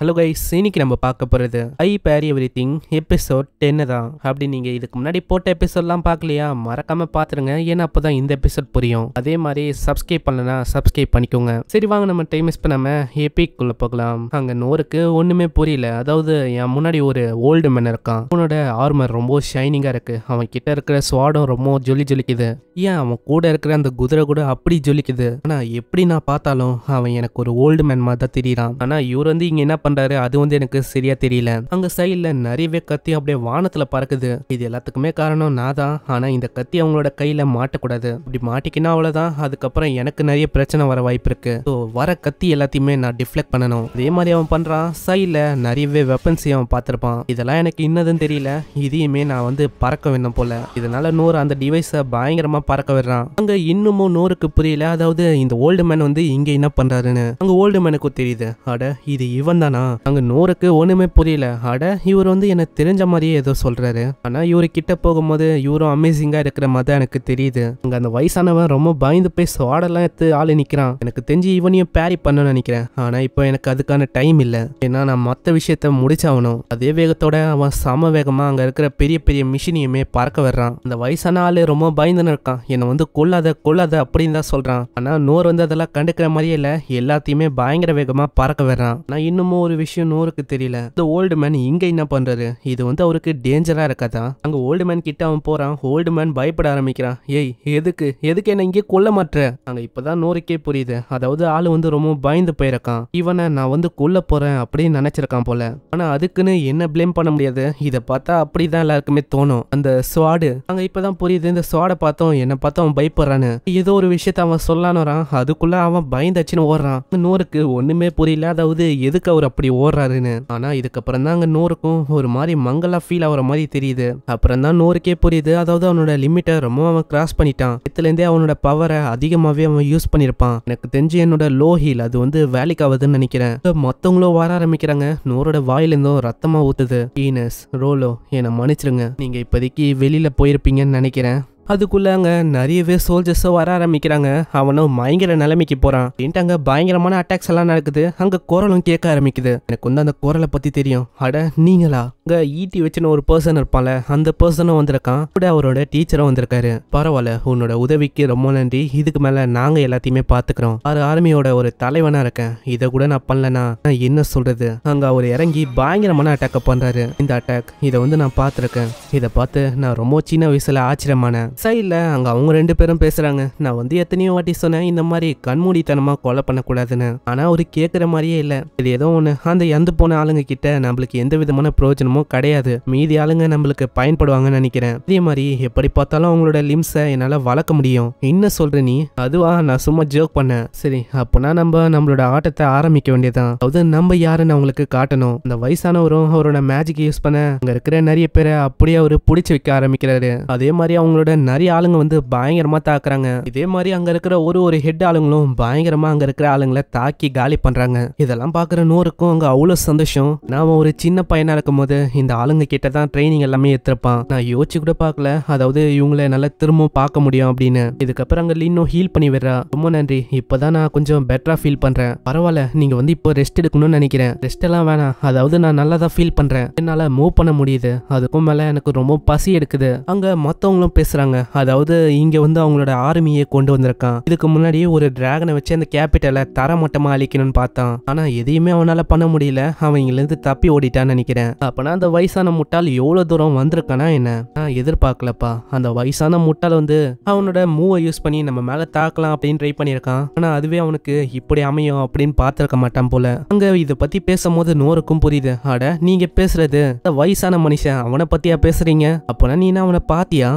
hello guys இன்னைக்கு நம்ம பார்க்க போகிறது ஐ பேர் எவ்ரி திங் எபிசோட் டென்னு தான் அப்படி நீங்கள் இதுக்கு முன்னாடி போட்ட எபிசோட்லாம் பார்க்கலையா மறக்காமல் பார்த்துருங்க ஏன்னா அப்போ தான் இந்த எபிசோட் புரியும் அதே மாதிரி சப்ஸ்கிரைப் பண்ணலன்னா சப்ஸ்கிரைப் பண்ணிக்கோங்க சரி வாங்க நம்ம டைம் மிஸ் பண்ணாமல் ஏபிக்குள்ளே போகலாம் அங்கே நோருக்கு ஒன்றுமே புரியல அதாவது என் முன்னாடி ஒரு ஓல்டு மேன் இருக்கான் அவனோட ஆர்மர் ரொம்ப ஷைனிங்காக இருக்குது அவன் கிட்ட இருக்கிற ஸ்வாடும் ரொம்ப ஜொலி ஜொலிக்குது ஏன் அவன் கூட இருக்கிற அந்த குதிரை கூட அப்படி ஜொலிக்குது ஆனால் எப்படி நான் பார்த்தாலும் அவன் எனக்கு ஒரு ஓல்டு மேன் மாதிரி தான் தெரியுறான் ஆனால் இவர் வந்து இங்கே என்ன பண்றாரு அது வந்து எனக்கு சரியா தெரியல அங்க சைட்ல நிறையவே கத்தி அப்படியே வானத்துல பறக்குது இது எல்லாத்துக்குமே காரணம் நான் தான் ஆனா இந்த கத்தி அவங்களோட கையில மாட்டக்கூடாது இப்படி மாட்டிக்கினா அவ்வளவுதான் அதுக்கப்புறம் எனக்கு நிறைய பிரச்சனை வர வாய்ப்பு இருக்கு ஸோ வர கத்தி எல்லாத்தையுமே நான் டிஃப்ளெக்ட் பண்ணணும் அதே மாதிரி அவன் பண்றான் சைட்ல நிறையவே வெப்பன்ஸையும் அவன் பார்த்திருப்பான் இதெல்லாம் எனக்கு இன்னதுன்னு தெரியல இதையுமே நான் வந்து பறக்க வேணும் போல இதனால நூறு அந்த டிவைஸை பயங்கரமா பறக்க விடுறான் அங்க இன்னமும் நூறுக்கு புரியல அதாவது இந்த ஓல்டு மேன் வந்து இங்க என்ன பண்றாருன்னு அங்க ஓல்டு மேனுக்கும் தெரியுது அட இது இவன் தானா போனா அங்க நூறுக்கு ஒண்ணுமே புரியல அட இவர் வந்து எனக்கு தெரிஞ்ச மாதிரியே ஏதோ சொல்றாரு ஆனா இவரு கிட்ட போகும்போது இவரும் அமேசிங்கா இருக்கிற மாதிரி எனக்கு தெரியுது அங்க அந்த வயசானவன் ரொம்ப பயந்து போய் சோடெல்லாம் எடுத்து ஆளு நிக்கிறான் எனக்கு தெரிஞ்சு இவனையும் பேரி பண்ணணும்னு நினைக்கிறேன் ஆனா இப்போ எனக்கு அதுக்கான டைம் இல்ல ஏன்னா நான் மத்த விஷயத்த முடிச்சாகணும் அதே வேகத்தோட அவன் சம வேகமா அங்க இருக்கிற பெரிய பெரிய மிஷினையுமே பறக்க வர்றான் அந்த வயசான ஆளு ரொம்ப பயந்துன்னு இருக்கான் என்னை வந்து கொல்லாத கொல்லாத அப்படின்னு தான் சொல்றான் ஆனா நோர் வந்து அதெல்லாம் கண்டுக்கிற மாதிரியே இல்ல எல்லாத்தையுமே பயங்கர வேகமா பறக்க வர்றான் நான் இன்னமும் ஒரு விஷயம் நூறுக்கு தெரியல இந்த ஓல்டு மேன் இங்க என்ன பண்றாரு இது வந்து அவருக்கு டேஞ்சரா இருக்காதான் அங்க ஓல்டு மேன் கிட்ட அவன் போறான் ஓல்டு மேன் பயப்பட ஆரம்பிக்கிறான் ஏய் எதுக்கு எதுக்கு என்ன இங்கே கொல்ல மாட்டேன் அங்க இப்பதான் நூறுக்கே புரியுது அதாவது ஆளு வந்து ரொம்ப பயந்து போயிருக்கான் இவனை நான் வந்து கொல்ல போறேன் அப்படின்னு நினைச்சிருக்கான் போல ஆனா அதுக்குன்னு என்ன பிளேம் பண்ண முடியாது இதை பார்த்தா அப்படிதான் எல்லாருக்குமே தோணும் அந்த ஸ்வாடு அங்க இப்பதான் புரியுது இந்த சுவாடை பார்த்தோம் என்ன பார்த்தா அவன் பயப்படுறான்னு ஏதோ ஒரு விஷயத்த அவன் சொல்லான்னு வரான் அதுக்குள்ள அவன் பயந்தாச்சுன்னு ஓடுறான் நூறுக்கு ஒண்ணுமே புரியல அதாவது எதுக்கு அவர் அப்படி ஓடுறாருன்னு ஆனா இதுக்கப்புறம் தான் அங்க நோருக்கும் ஒரு மாதிரி மங்களா ஃபீல் ஆகுற மாதிரி தெரியுது அப்புறம் தான் நோருக்கே புரியுது அதாவது அவனோட லிமிட்டை ரொம்ப அவன் கிராஸ் பண்ணிட்டான் இருந்தே அவனோட பவரை அதிகமாகவே அவன் யூஸ் பண்ணியிருப்பான் எனக்கு தெரிஞ்சு என்னோட லோ ஹீல் அது வந்து வேலைக்கு ஆகுதுன்னு நினைக்கிறேன் மற்றவங்களும் வர ஆரம்பிக்கிறாங்க நோரோட வாயிலிருந்தும் ரத்தமாக ஊற்றுது ஈனஸ் ரோலோ என்னை மன்னிச்சிருங்க நீங்கள் இப்போதைக்கு வெளியில் போயிருப்பீங்கன்னு நினைக்கிறேன் அதுக்குள்ள அங்க நிறையவே சோல்ஜர்ஸும் வர ஆரம்பிக்கிறாங்க அவனும் பயங்கர நிலைமைக்கு போறான் அப்படின்ட்டு அங்க பயங்கரமான அட்டாக்ஸ் எல்லாம் நடக்குது அங்க குரலும் கேட்க ஆரம்பிக்குது எனக்கு வந்து அந்த குரலை பத்தி தெரியும் அட நீங்களா அங்க ஈட்டி e வச்சுன்னு ஒரு பர்சன் இருப்பாள் அந்த பர்சனும் வந்திருக்கான் கூட அவரோட டீச்சரும் வந்திருக்காரு பரவாயில்ல உன்னோட உதவிக்கு ரொம்ப நன்றி இதுக்கு மேல நாங்க எல்லாத்தையுமே பாத்துக்கிறோம் அவர் ஆர்மியோட ஒரு தலைவனா இருக்கேன் இதை கூட நான் பண்ணலனா என்ன சொல்றது அங்க அவர் இறங்கி பயங்கரமான அட்டாக்க பண்றாரு இந்த அட்டாக் இதை வந்து நான் பார்த்துருக்கேன் இதை பார்த்து நான் ரொம்ப சின்ன வயசுல ஆச்சரியமான சைடில் அங்கே அவங்க ரெண்டு பேரும் பேசுகிறாங்க நான் வந்து எத்தனையோ வாட்டி சொன்னேன் இந்த மாதிரி கண்மூடித்தனமாக கொலை பண்ணக்கூடாதுன்னு ஆனால் அவர் கேட்குற மாதிரியே இல்லை இது ஏதோ ஒன்று அந்த இறந்து போன ஆளுங்க கிட்ட நம்மளுக்கு எந்த விதமான பிரயோஜனமும் கிடையாது மீதி ஆளுங்க நம்மளுக்கு பயன்படுவாங்கன்னு நினைக்கிறேன் அதே மாதிரி எப்படி பார்த்தாலும் அவங்களோட லிம்ஸை என்னால் வளர்க்க முடியும் என்ன சொல்கிற நீ அதுவா நான் சும்மா ஜோக் பண்ணேன் சரி அப்போனா நம்ம நம்மளோட ஆட்டத்தை ஆரம்பிக்க வேண்டியதான் அதாவது நம்ம யாருன்னு அவங்களுக்கு காட்டணும் அந்த வயசானவரும் அவரோட மேஜிக் யூஸ் பண்ண அங்கே இருக்கிற நிறைய பேரை அப்படியே அவர் பிடிச்சி வைக்க ஆரம்பிக்கிறாரு அதே மாதிரி அவங்களோட நிறைய ஆளுங்க வந்து பயங்கரமாக தாக்குறாங்க இதே மாதிரி அங்கே இருக்கிற ஒரு ஒரு ஹெட் ஆளுங்களும் பயங்கரமாக அங்கே இருக்கிற ஆளுங்களை தாக்கி காலி பண்ணுறாங்க இதெல்லாம் பார்க்குற நூறுக்கும் அங்கே அவ்வளோ சந்தோஷம் நாம் ஒரு சின்ன பையனாக இருக்கும் போது இந்த ஆளுங்க கிட்ட தான் ட்ரைனிங் எல்லாமே எடுத்திருப்பான் நான் யோசிச்சு கூட பார்க்கல அதாவது இவங்களை நல்லா திரும்பவும் பார்க்க முடியும் அப்படின்னு இதுக்கப்புறம் அங்கே இன்னும் ஹீல் பண்ணி விடுறா ரொம்ப நன்றி இப்போதான் நான் கொஞ்சம் பெட்டராக ஃபீல் பண்ணுறேன் பரவாயில்ல நீங்கள் வந்து இப்போ ரெஸ்ட் எடுக்கணும்னு நினைக்கிறேன் ரெஸ்ட் எல்லாம் வேணாம் அதாவது நான் நல்லா தான் ஃபீல் பண்ணுறேன் என்னால் மூவ் பண்ண முடியுது அதுக்கும் மேலே எனக்கு ரொம்ப பசி எடுக்குது அங்கே மற்றவங்களும் பேசுகிறாங்க அதாவது இங்க வந்து அவங்களோட ஆர்மியை கொண்டு வந்திருக்கான் இதுக்கு முன்னாடியே ஒரு டிராகனை வச்சு அந்த தர தரமட்டமா அழிக்கணும்னு பார்த்தான் ஆனா எதையுமே அவனால பண்ண முடியல அவன் இருந்து தப்பி ஓடிட்டான்னு நினைக்கிறேன் அப்பனா அந்த வயசான முட்டால் எவ்வளவு தூரம் வந்திருக்கானா என்ன நான் எதிர்பார்க்கலப்பா அந்த வயசான முட்டால் வந்து அவனோட மூவை யூஸ் பண்ணி நம்ம மேல தாக்கலாம் அப்படின்னு ட்ரை பண்ணியிருக்கான் ஆனா அதுவே அவனுக்கு இப்படி அமையும் அப்படின்னு பார்த்திருக்க மாட்டான் போல அங்க இதை பத்தி பேசும்போது நோருக்கும் புரியுது ஆட நீங்க பேசுறது வயசான மனுஷன் அவனை பத்தியா பேசுறீங்க அப்பனா நீ அவனை பாத்தியா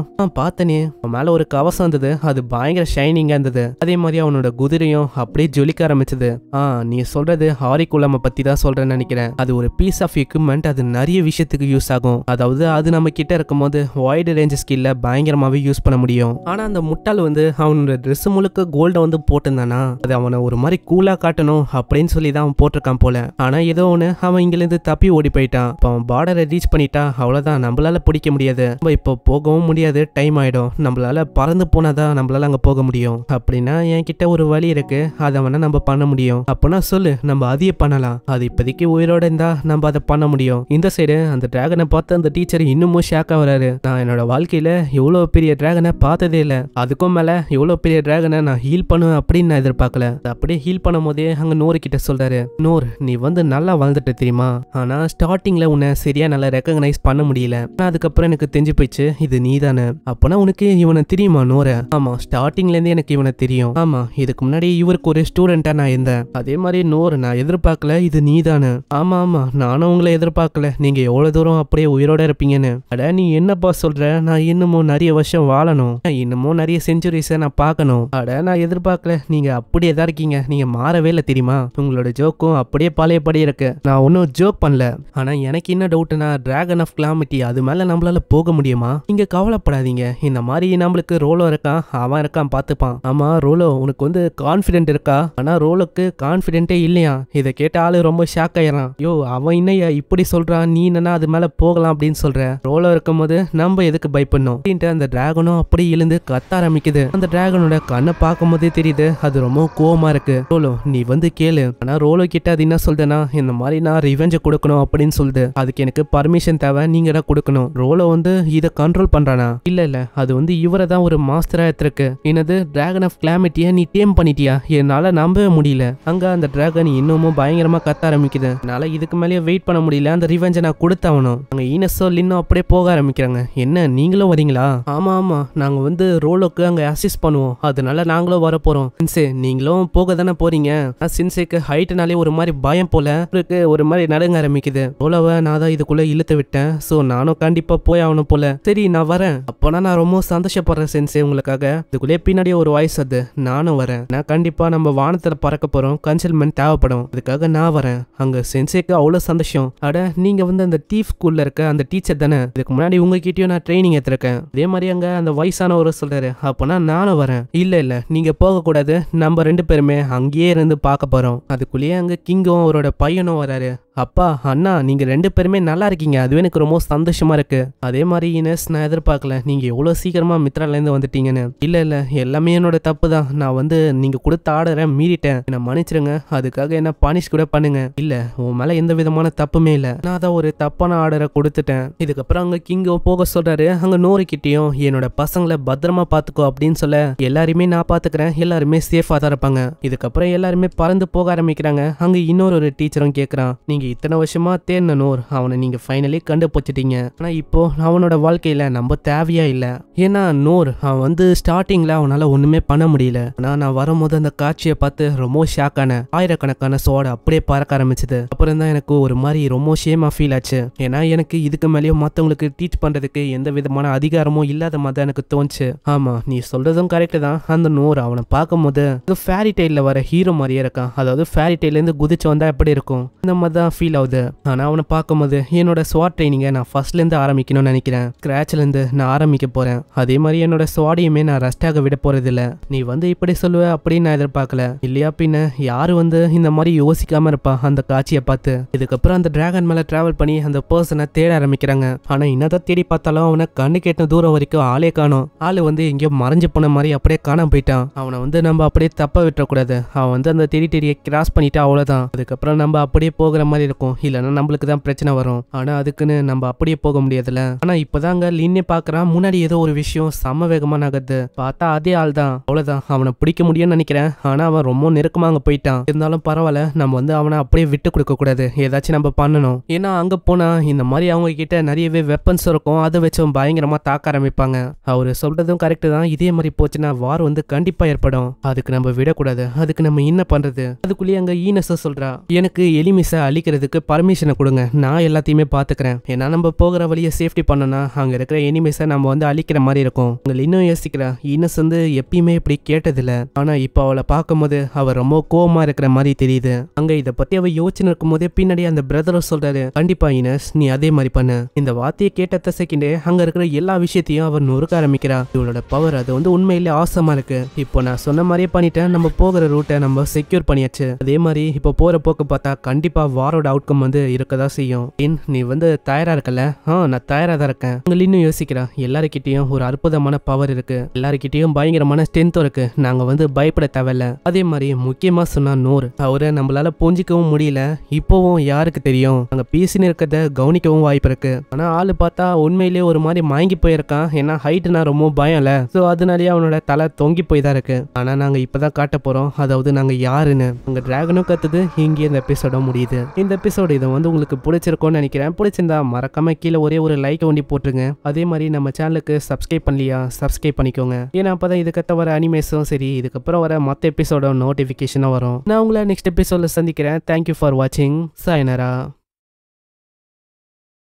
பார்த்தேன் அப்படின்னு மேல ஒரு கவசம் இருந்தது அது பயங்கர ஷைனிங்கா இருந்தது அதே மாதிரி அவனோட குதிரையும் அப்படியே ஜொலிக்க ஆரம்பிச்சது ஆஹ் நீ சொல்றது ஹாரி ஹாரிகுலம பத்தி தான் சொல்றேன்னு நினைக்கிறேன் அது ஒரு பீஸ் ஆஃப் எக்யூப்மெண்ட் அது நிறைய விஷயத்துக்கு யூஸ் ஆகும் அதாவது அது நம்ம கிட்ட இருக்கும்போது வாய்டு ரேஞ்ச் ஸ்கில்ல பயங்கரமாவே யூஸ் பண்ண முடியும் ஆனா அந்த முட்டால் வந்து அவனோட ட்ரெஸ் முழுக்க கோல்ட வந்து போட்டிருந்தானா அது அவனை ஒரு மாதிரி கூலா காட்டணும் அப்படின்னு சொல்லி தான் அவன் போட்டிருக்கான் போல ஆனா ஏதோ ஒன்னு அவன் இங்கிலிருந்து தப்பி ஓடி போயிட்டான் இப்போ அவன் பார்டரை ரீச் பண்ணிட்டா அவ்வளோதான் நம்மளால பிடிக்க முடியாது நம்ம இப்போ போகவும் முடியாது டைம் ஆயிடும் ஆகிடும் நம்மளால் பறந்து போனால் தான் நம்மளால் அங்கே போக முடியும் அப்படின்னா என் கிட்ட ஒரு வழி இருக்குது அதை வேணால் நம்ம பண்ண முடியும் அப்போனா சொல்லு நம்ம அதையே பண்ணலாம் அது இப்போதைக்கு உயிரோட இருந்தால் நம்ம அதை பண்ண முடியும் இந்த சைடு அந்த டிராகனை பார்த்து அந்த டீச்சர் இன்னமும் ஷாக்காக வராரு நான் என்னோட வாழ்க்கையில் எவ்வளோ பெரிய டிராகனை பார்த்ததே இல்லை அதுக்கும் மேலே எவ்வளோ பெரிய டிராகனை நான் ஹீல் பண்ணுவேன் அப்படின்னு நான் எதிர்பார்க்கல அப்படியே ஹீல் பண்ணும் போதே அங்கே நூறு கிட்ட சொல்றாரு நூறு நீ வந்து நல்லா வளர்ந்துட்ட தெரியுமா ஆனால் ஸ்டார்டிங்கில் உன்னை சரியாக நல்லா ரெக்கக்னைஸ் பண்ண முடியல ஆனால் அதுக்கப்புறம் எனக்கு தெரிஞ்சு போயிடுச்சு இது நீ தானே அப்போனா உனக்கு இவனை தெரியுமா நோர ஆமா ஸ்டார்டிங்ல இருந்து எனக்கு இவனை தெரியும் ஆமா இதுக்கு முன்னாடி இவருக்கு ஒரு ஸ்டூடெண்டா நான் இருந்தேன் அதே மாதிரி நோர் நான் எதிர்பார்க்கல இது நீ தானே ஆமா ஆமா நானும் உங்களை எதிர்பார்க்கல நீங்க எவ்வளவு தூரம் அப்படியே உயிரோட இருப்பீங்கன்னு அட நீ என்னப்பா சொல்ற நான் இன்னமும் நிறைய வருஷம் வாழணும் இன்னமும் நிறைய செஞ்சுரிஸ நான் பார்க்கணும் அட நான் எதிர்பார்க்கல நீங்க அப்படியே தான் இருக்கீங்க நீங்க மாறவே இல்லை தெரியுமா உங்களோட ஜோக்கும் அப்படியே பழையபடி இருக்கு நான் ஒன்னும் ஜோக் பண்ணல ஆனா எனக்கு என்ன டவுட்னா டிராகன் ஆஃப் கிளாமிட்டி அது மேல நம்மளால போக முடியுமா நீங்க கவலைப்படாதீங்க இந்த மாதிரி நம்மளுக்கு ரோலோ இருக்கான் அவன் இருக்கான் பார்த்துப்பான் ஆமா ரோலோ உனக்கு வந்து கான்ஃபிடென்ட் இருக்கா ஆனா ரோலோக்கு கான்ஃபிடென்ட்டே இல்லையா இதை கேட்ட ஆளு ரொம்ப ஷாக் ஆயிடறான் யோ அவன் இன்னையா இப்படி சொல்றான் நீ என்ன அது மேல போகலாம் அப்படின்னு சொல்ற ரோலோ இருக்கும்போது நம்ம எதுக்கு பயப்படணும் அப்படின்ட்டு அந்த டிராகனும் அப்படி எழுந்து கத்த ஆரம்பிக்குது அந்த டிராகனோட கண்ணை பார்க்கும் போதே தெரியுது அது ரொம்ப கோவமா இருக்கு ரோலோ நீ வந்து கேளு ஆனா ரோலோ கிட்ட அது என்ன சொல்றேன்னா இந்த மாதிரி நான் ரிவெஞ்ச கொடுக்கணும் அப்படின்னு சொல்லுது அதுக்கு எனக்கு பர்மிஷன் தேவை நீங்க தான் கொடுக்கணும் ரோலோ வந்து இதை கண்ட்ரோல் பண்றானா இல்ல இல்ல அது வந்து இவரை தான் ஒரு மாஸ்டரா எடுத்திருக்கு எனது டிராகன் ஆஃப் கிளாமிட்டியை நீ டேம் பண்ணிட்டியா என்னால நம்பவே முடியல அங்க அந்த டிராகன் இன்னமும் பயங்கரமா கத்த ஆரம்பிக்குது என்னால இதுக்கு மேலேயே வெயிட் பண்ண முடியல அந்த ரிவெஞ்ச நான் கொடுத்தவனும் அங்க ஈனஸோ லின்னோ அப்படியே போக ஆரம்பிக்கிறாங்க என்ன நீங்களும் வரீங்களா ஆமா ஆமா நாங்க வந்து ரோலோக்கு அங்க அசிஸ்ட் பண்ணுவோம் அதனால நாங்களும் வர போறோம் சின்சே நீங்களும் போக தானே போறீங்க சின்சேக்கு ஹைட்னாலே ஒரு மாதிரி பயம் போல இருக்கு ஒரு மாதிரி நடுங்க ஆரம்பிக்குது ரோலோவை நான் தான் இதுக்குள்ள இழுத்து விட்டேன் சோ நானும் கண்டிப்பா போய் ஆகணும் போல சரி நான் வரேன் அப்போனா நான் ரொம்ப ரொம்ப சந்தோஷப்படுற சென்சே உங்களுக்காக இதுக்குள்ளே பின்னாடியே ஒரு வாய்ஸ் அது நானும் வரேன் நான் கண்டிப்பா நம்ம வானத்துல பறக்க போறோம் கன்சல்மெண்ட் தேவைப்படும் அதுக்காக நான் வரேன் அங்க சென்சேக்கு அவ்வளவு சந்தோஷம் அட நீங்க வந்து அந்த டீஃப் ஸ்கூல்ல இருக்க அந்த டீச்சர் தானே இதுக்கு முன்னாடி உங்ககிட்டயும் நான் ட்ரைனிங் எடுத்திருக்கேன் அதே மாதிரி அங்க அந்த வயசானவர் சொல்றாரு அப்பனா நானும் வரேன் இல்ல இல்ல நீங்க போகக்கூடாது நம்ம ரெண்டு பேருமே அங்கேயே இருந்து பார்க்க போறோம் அதுக்குள்ளேயே அங்க கிங்கும் அவரோட பையனும் வராரு அப்பா அண்ணா நீங்க ரெண்டு பேருமே நல்லா இருக்கீங்க அதுவே எனக்கு ரொம்ப சந்தோஷமா இருக்கு அதே மாதிரி இனஸ் நான் எதிர்பார்க்கல நீங்கள் எவ்வளோ சீக்கிரமாக மித்ராலேருந்து வந்துட்டீங்கன்னு இல்லை இல்லை எல்லாமே என்னோட தப்பு தான் நான் வந்து நீங்கள் கொடுத்த ஆர்டரை மீறிட்டேன் என்னை மன்னிச்சிருங்க அதுக்காக என்ன பனிஷ் கூட பண்ணுங்க இல்லை உன் மேலே எந்த விதமான தப்புமே இல்லை நான் அதான் ஒரு தப்பான ஆர்டரை கொடுத்துட்டேன் இதுக்கப்புறம் அங்கே கிங்கோ போக சொல்கிறாரு அங்கே நூறு கிட்டேயும் என்னோட பசங்களை பத்திரமா பார்த்துக்கோ அப்படின்னு சொல்ல எல்லாருமே நான் பார்த்துக்கிறேன் எல்லாருமே சேஃபாக தான் இருப்பாங்க இதுக்கப்புறம் எல்லாருமே பறந்து போக ஆரம்பிக்கிறாங்க அங்கே இன்னொரு ஒரு டீச்சரும் கேட்குறான் நீங்கள் இத்தனை வருஷமா தேர்ன நூர் அவனை நீங்கள் ஃபைனலி கண்டுபிடிச்சிட்டீங்க ஆனால் இப்போ அவனோட வாழ்க்கையில் நம்ம தேவையா இல்லை ஏன்னா நோர் அவன் வந்து ஸ்டார்டிங்கில் அவனால் ஒன்றுமே பண்ண முடியல ஆனால் நான் வரும்போது அந்த காட்சியை பார்த்து ரொம்ப ஷாக் ஆயிரக்கணக்கான சோடை அப்படியே பறக்க ஆரம்பிச்சது அப்புறம் தான் எனக்கு ஒரு மாதிரி ரொம்ப ஷேமாக ஃபீல் ஆச்சு ஏன்னா எனக்கு இதுக்கு மேலேயும் மற்றவங்களுக்கு டீச் பண்ணுறதுக்கு எந்த விதமான அதிகாரமும் இல்லாத மாதிரி தான் எனக்கு தோணுச்சு ஆமாம் நீ சொல்கிறதும் கரெக்டு தான் அந்த நோர் அவனை பார்க்கும்போது அது ஃபேரி டெய்லில் வர ஹீரோ மாதிரியே இருக்கான் அதாவது ஃபேரி டெய்லேருந்து குதிச்சு வந்தால் எப்படி இருக்கும் இந்த மாதிரி தான் ஃபீல் ஆகுது ஆனால் அவனை பார்க்கும்போது என்னோட ஸ்வாட் ட்ரைனிங்கை நான் ஃபர்ஸ்ட்லேருந்து ஆரம்பிக்கணும்னு நினைக்கிறேன் ஸ்க்ராட்ச்லேருந்து நான் ஆரம்பிக்க போகிறேன் அதே மாதிரி என்னோட சுவாடியுமே நான் ரெஸ்டாக விட போறதில்ல நீ வந்து இப்படி சொல்லுவ அப்படின்னு நான் எதிர்பார்க்கல இல்லையா பின்ன யாரு வந்து இந்த மாதிரி யோசிக்காம இருப்பா அந்த காட்சியை பார்த்து இதுக்கப்புறம் அந்த டிராகன் மேல டிராவல் பண்ணி அந்த பர்சனை தேட ஆரம்பிக்கிறாங்க ஆனா என்னதான் தேடி பார்த்தாலும் அவனை கண்ணு கேட்ட தூரம் வரைக்கும் ஆளே காணும் ஆளு வந்து எங்கேயோ மறைஞ்சு போன மாதிரி அப்படியே காணாம போயிட்டான் அவனை வந்து நம்ம அப்படியே தப்ப விட்டுறக்கூடாது அவன் வந்து அந்த தேடி தேடியை கிராஸ் பண்ணிட்டா அவ்வளவுதான் அதுக்கப்புறம் நம்ம அப்படியே போகிற மாதிரி இருக்கும் இல்லைன்னா நம்மளுக்கு தான் பிரச்சனை வரும் ஆனா அதுக்குன்னு நம்ம அப்படியே போக முடியாதுல்ல ஆனா இப்பதாங்க லின்னு பாக்குறான் முன்னாடி ஏதோ ஒரு ஒரு விஷயம் சம வேகமா நகர்த்து பார்த்தா அதே ஆள் தான் அவ்வளவுதான் அவனை பிடிக்க முடியும்னு நினைக்கிறேன் ஆனா அவன் ரொம்ப நெருக்கமா அங்க போயிட்டான் இருந்தாலும் பரவாயில்ல நம்ம வந்து அவனை அப்படியே விட்டு கொடுக்க கூடாது ஏதாச்சும் நம்ம பண்ணணும் ஏன்னா அங்க போனா இந்த மாதிரி அவங்க கிட்ட நிறையவே வெப்பன்ஸ் இருக்கும் அதை வச்சு பயங்கரமா தாக்க ஆரம்பிப்பாங்க அவர் சொல்றதும் கரெக்ட் தான் இதே மாதிரி போச்சுன்னா வார் வந்து கண்டிப்பா ஏற்படும் அதுக்கு நம்ம விடக்கூடாது அதுக்கு நம்ம என்ன பண்றது அதுக்குள்ளேயே அங்க ஈனஸை சொல்றா எனக்கு எலிமிச அழிக்கிறதுக்கு பர்மிஷனை கொடுங்க நான் எல்லாத்தையுமே பாத்துக்கிறேன் ஏன்னா நம்ம போகிற வழியை சேஃப்டி பண்ணனா அங்க இருக்கிற எனிமிஸை நம்ம வந்து அழிக்கிற மாதிரி இருக்கும் உங்க இன்னும் யோசிக்கிறா இன்னஸ் வந்து எப்பயுமே இப்படி கேட்டதில்ல ஆனா இப்போ அவளை பார்க்கும்போது அவர் ரொம்ப கோவமா இருக்கிற மாதிரி தெரியுது அங்க இதை பத்தி அவ யோசனை இருக்கும் போதே பின்னாடி அந்த பிரதர் சொல்றாரு கண்டிப்பா இனஸ் நீ அதே மாதிரி பண்ணு இந்த வார்த்தையை கேட்ட செகண்டே அங்க இருக்கிற எல்லா விஷயத்தையும் அவர் நொறுக்க ஆரம்பிக்கிறா இவளோட பவர் அது வந்து உண்மையிலே ஆசமா இருக்கு இப்போ நான் சொன்ன மாதிரியே பண்ணிட்டேன் நம்ம போகிற ரூட்டை நம்ம செக்யூர் பண்ணியாச்சு அதே மாதிரி இப்போ போற போக்கு பார்த்தா கண்டிப்பா வாரோட அவுட்கம் வந்து இருக்கதா செய்யும் நீ வந்து தயாரா இருக்கல ஆ நான் தயாரா தான் இருக்கேன் உங்களை இன்னும் யோசிக்கிறா எல்லாருக்கிட்டையும் ஒரு அற்புதமான பவர் இருக்கு எல்லாருக்கிட்டையும் பயங்கரமான ஸ்ட்ரென்த் இருக்கு நாங்க வந்து பயப்பட தேவையில்ல அதே மாதிரி முக்கியமா சொன்னா நூறு அவரை நம்மளால புரிஞ்சிக்கவும் முடியல இப்போவும் யாருக்கு தெரியும் அங்க பேசினு இருக்கிறத கவனிக்கவும் வாய்ப்பு இருக்கு ஆனா ஆளு பார்த்தா உண்மையிலேயே ஒரு மாதிரி மயங்கி போயிருக்கான் ஏன்னா ஹைட்னா ரொம்ப பயம் இல்ல ஸோ அதனாலேயே அவனோட தலை தொங்கி போய் தான் இருக்கு ஆனா நாங்க இப்பதான் காட்ட போறோம் அதாவது நாங்க யாருன்னு அங்க டிராகனும் கத்துது இங்கே இந்த எபிசோட முடியுது இந்த எபிசோடு இதை வந்து உங்களுக்கு பிடிச்சிருக்கும்னு நினைக்கிறேன் பிடிச்சிருந்தா மறக்காம கீழே ஒரே ஒரு லைக் ஒண்டி போட்டுருங்க அதே மாதிரி நம்ம சேனலுக்கு சப் சப்ஸ்கிரைப் பண்ணலையா சப்ஸ்கிரைப் பண்ணிக்கோங்க ஏன்னா அப்போ தான் இதுக்கத்த வர அனிமேஸும் சரி இதுக்கப்புறம் வர மற்ற எபிசோட நோட்டிஃபிகேஷனாக வரும் நான் உங்களை நெக்ஸ்ட் எபிசோடில் சந்திக்கிறேன் தேங்க்யூ ஃபார் வாட்சிங் சாயனரா